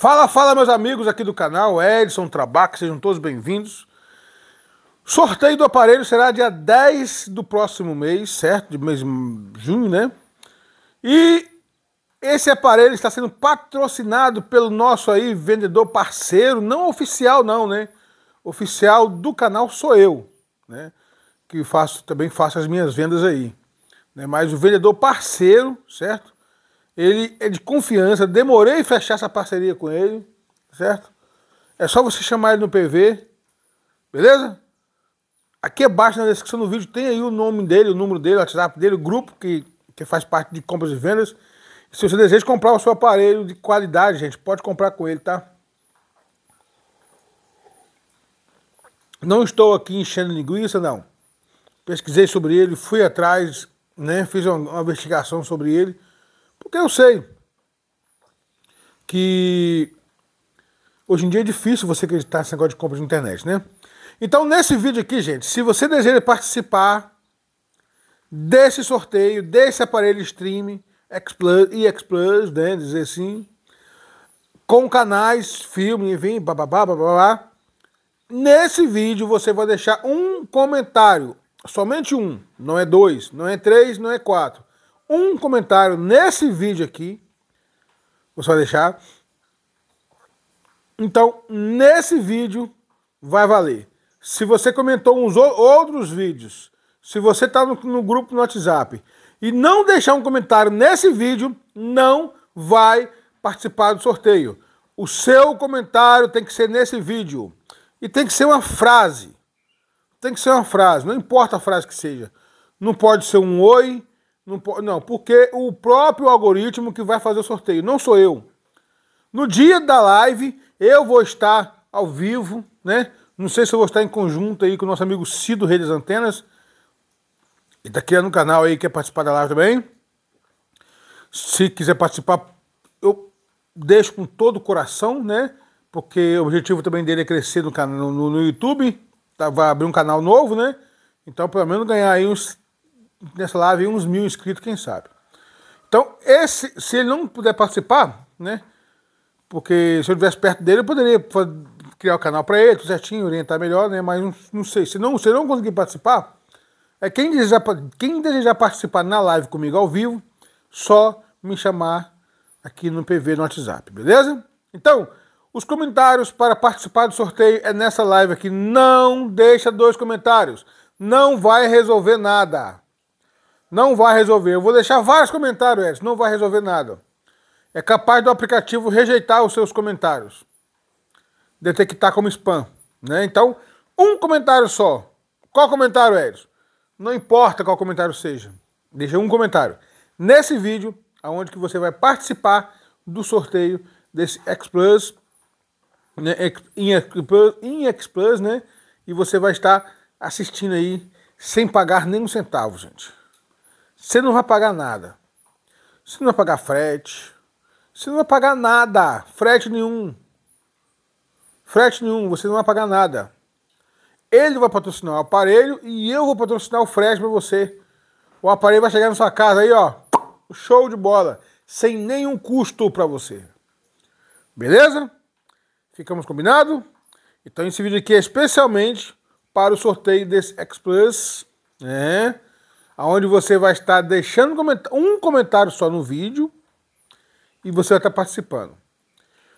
Fala, fala, meus amigos aqui do canal, Edson Trabac, sejam todos bem-vindos. Sorteio do aparelho será dia 10 do próximo mês, certo? De mês de junho, né? E esse aparelho está sendo patrocinado pelo nosso aí vendedor parceiro, não oficial não, né? Oficial do canal sou eu, né? Que faço, também faço as minhas vendas aí. Né? Mas o vendedor parceiro, certo? Ele é de confiança, demorei em fechar essa parceria com ele, certo? É só você chamar ele no PV, beleza? Aqui abaixo na descrição do vídeo tem aí o nome dele, o número dele, o WhatsApp dele, o grupo que, que faz parte de compras e vendas. Se você deseja comprar o seu aparelho de qualidade, gente, pode comprar com ele, tá? Não estou aqui enchendo linguiça, não. Pesquisei sobre ele, fui atrás, né? Fiz uma, uma investigação sobre ele. Porque eu sei que hoje em dia é difícil você acreditar nesse negócio de compra de internet, né? Então, nesse vídeo aqui, gente, se você deseja participar desse sorteio, desse aparelho streaming X Plus, Plus, né, dizer assim, com canais, filme, enfim, bababá, bababá, nesse vídeo você vai deixar um comentário, somente um, não é dois, não é três, não é quatro um comentário nesse vídeo aqui. Vou só deixar. Então, nesse vídeo vai valer. Se você comentou uns outros vídeos, se você está no, no, grupo no WhatsApp e não deixar um comentário nesse vídeo, não vai participar do sorteio. O seu comentário tem que ser nesse vídeo. E tem que ser uma frase. Tem que ser uma frase, não importa a frase que seja. Não pode ser um oi, não, não, porque o próprio algoritmo que vai fazer o sorteio, não sou eu. No dia da live, eu vou estar ao vivo, né? Não sei se eu vou estar em conjunto aí com o nosso amigo Cido redes Antenas. Ele tá criando um canal aí, quer participar da live também. Se quiser participar, eu deixo com todo o coração, né? Porque o objetivo também dele é crescer no, no, no YouTube. Tá, vai abrir um canal novo, né? Então, pelo menos ganhar aí uns nessa live uns mil inscritos, quem sabe. Então, esse, se ele não puder participar, né? Porque se eu estivesse perto dele, eu poderia criar o um canal para ele, tudo certinho, orientar melhor, né? Mas não, sei. Se não, se não conseguir participar, é quem desejar, quem desejar participar na live comigo ao vivo, só me chamar aqui no PV no WhatsApp, beleza? Então, os comentários para participar do sorteio é nessa live aqui. Não deixa dois comentários. Não vai resolver nada. Não vai resolver. Eu vou deixar vários comentários, Edson. Não vai resolver nada. É capaz do aplicativo rejeitar os seus comentários. Detectar como spam. Né? Então, um comentário só. Qual comentário, Edson? Não importa qual comentário seja. Deixa um comentário. Nesse vídeo, aonde que você vai participar do sorteio desse X Plus, né? em X Plus, em X Plus, né? E você vai estar assistindo aí sem pagar nem um centavo, gente. Você não vai pagar nada. Você não vai pagar frete. Você não vai pagar nada. Frete nenhum. Frete nenhum. Você não vai pagar nada. Ele vai patrocinar o aparelho e eu vou patrocinar o frete para você. O aparelho vai chegar na sua casa aí, ó. Show de bola. Sem nenhum custo para você. Beleza? Ficamos combinado? Então esse vídeo aqui é especialmente para o sorteio desse X Plus, né? onde você vai estar deixando um comentário só no vídeo e você vai estar participando.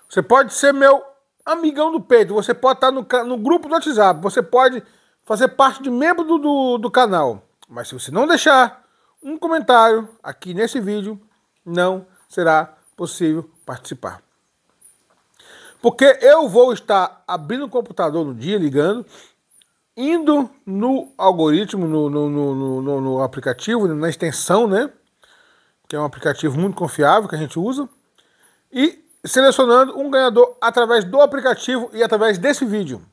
Você pode ser meu amigão do peito, você pode estar no, no grupo do WhatsApp, você pode fazer parte de membro do, do, do canal. Mas se você não deixar um comentário aqui nesse vídeo, não será possível participar. Porque eu vou estar abrindo o computador no dia, ligando, indo no algoritmo, no, no, no, no, aplicativo, né, na extensão, né? Que é um aplicativo muito confiável que a gente usa, e selecionando um ganhador através do aplicativo e através desse vídeo.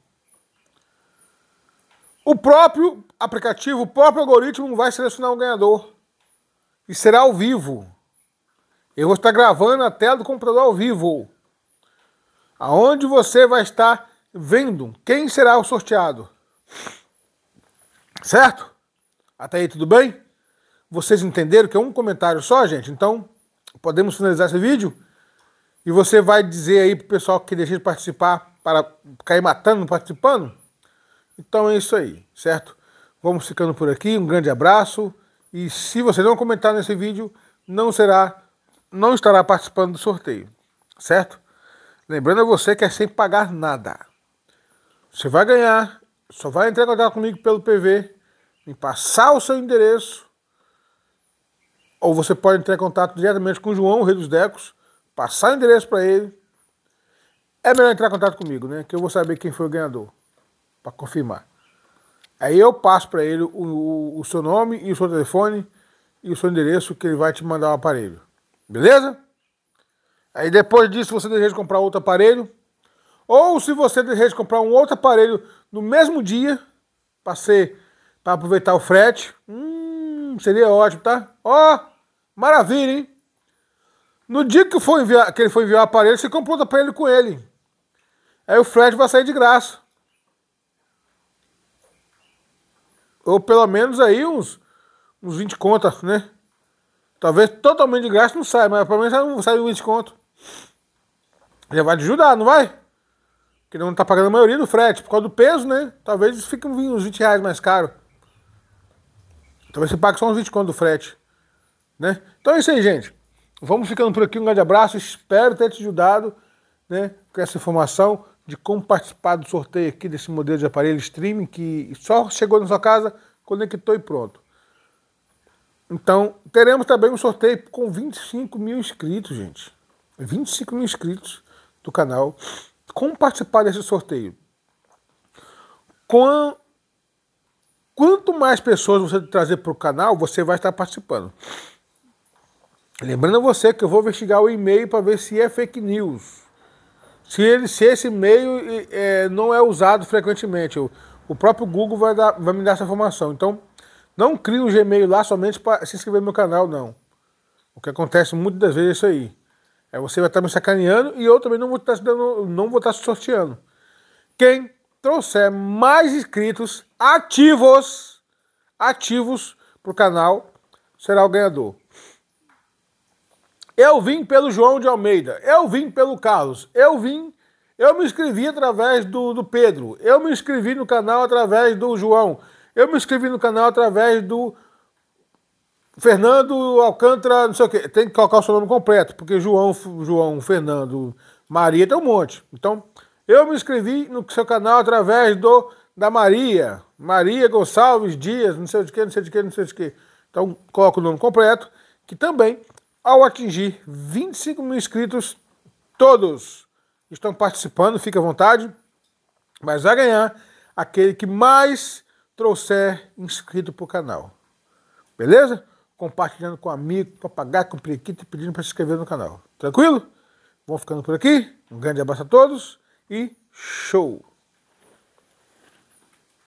O próprio aplicativo, o próprio algoritmo vai selecionar um ganhador. E será ao vivo. Eu vou estar gravando a tela do computador ao vivo. Aonde você vai estar vendo quem será o sorteado. Certo? Até aí tudo bem? Vocês entenderam que é um comentário só, gente? Então, podemos finalizar esse vídeo? E você vai dizer aí pro pessoal que deixou de participar para cair matando, participando? Então é isso aí, certo? Vamos ficando por aqui, um grande abraço. E se você não comentar nesse vídeo, não será, não estará participando do sorteio, certo? Lembrando a você que é sem pagar nada. Você vai ganhar só vai entrar em contato comigo pelo PV, me passar o seu endereço, ou você pode entrar em contato diretamente com o João, o Rei dos Decos, passar o endereço para ele. É melhor entrar em contato comigo, né? Que eu vou saber quem foi o ganhador, para confirmar. Aí eu passo para ele o, o, o seu nome e o seu telefone e o seu endereço que ele vai te mandar o aparelho. Beleza? Aí depois disso você deseja comprar outro aparelho, ou se você deseja comprar um outro aparelho no mesmo dia, para ser para aproveitar o frete, hum, seria ótimo, tá? Ó, maravilha, hein? No dia que, for enviar, que ele for enviar o aparelho, você comprou outro aparelho com ele. Aí o frete vai sair de graça. Ou pelo menos aí uns, uns 20 contas, né? Talvez totalmente de graça não saia, mas pelo menos sai uns 20 contas. Já vai te ajudar, não vai? que não está pagando a maioria do frete por causa do peso, né? Talvez fique uns 20 reais mais caro. Talvez você pague só uns 20 conto do frete. Né? Então é isso aí, gente. Vamos ficando por aqui. Um grande abraço. Espero ter te ajudado né, com essa informação de como participar do sorteio aqui desse modelo de aparelho streaming que só chegou na sua casa, conectou e pronto. Então, teremos também um sorteio com 25 mil inscritos, gente. 25 mil inscritos do canal como participar desse sorteio? Com quanto mais pessoas você trazer para o canal, você vai estar participando. Lembrando você que eu vou investigar o e-mail para ver se é fake news. Se, ele, se esse e-mail é, não é usado frequentemente. o próprio Google vai, dar, vai me dar essa informação. Então, não crie um Gmail lá somente para se inscrever no meu canal, não. O que acontece muitas das vezes é isso aí. É, você vai estar me sacaneando e eu também não vou estar te dando, não vou estar te sorteando. Quem trouxer mais inscritos ativos, ativos para o canal, será o ganhador. Eu vim pelo João de Almeida, eu vim pelo Carlos, eu vim, eu me inscrevi através do, do Pedro, eu me inscrevi no canal através do João, eu me inscrevi no canal através do Fernando Alcântara, não sei o quê. Tem que colocar o seu nome completo, porque João, João Fernando Maria tem um monte. Então, eu me inscrevi no seu canal através do da Maria. Maria Gonçalves Dias, não sei de que, não sei de que, não sei de que. Então, coloca o nome completo, que também, ao atingir 25 mil inscritos, todos estão participando, fica à vontade, mas vai ganhar aquele que mais trouxer inscrito para o canal. Beleza? compartilhando com amigo, com papagaio, com periquito e pedindo para se inscrever no canal. Tranquilo? Vou ficando por aqui. Um grande abraço a todos e show!